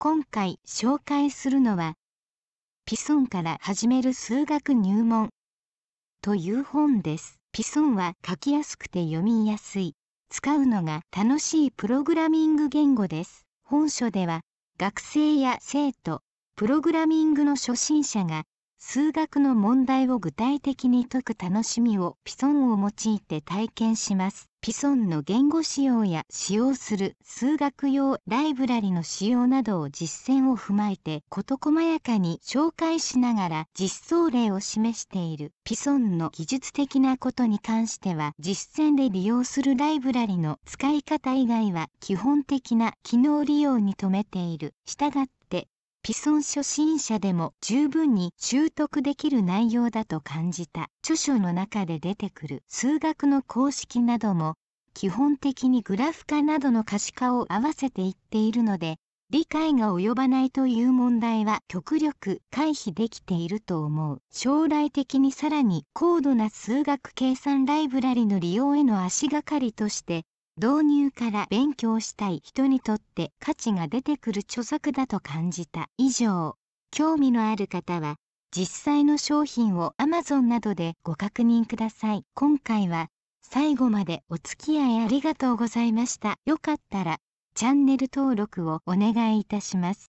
今回紹介するのはピソンから始める数学入門という本です。ピソンは書きやすくて読みやすい、使うのが楽しいプログラミング言語です。本書では学生や生徒、プログラミングの初心者が数学の問題を具体的に解く楽しみをピソンを用いて体験しますピソンの言語使用や使用する数学用ライブラリの使用などを実践を踏まえて事細やかに紹介しながら実装例を示しているピソンの技術的なことに関しては実践で利用するライブラリの使い方以外は基本的な機能利用に留めている。したがって既存初心者でも十分に習得できる内容だと感じた著書の中で出てくる数学の公式なども基本的にグラフ化などの可視化を合わせていっているので理解が及ばないという問題は極力回避できていると思う将来的にさらに高度な数学計算ライブラリの利用への足がかりとして導入から勉強したい人にとって価値が出てくる著作だと感じた以上興味のある方は実際の商品を Amazon などでご確認ください今回は最後までお付き合いありがとうございましたよかったらチャンネル登録をお願いいたします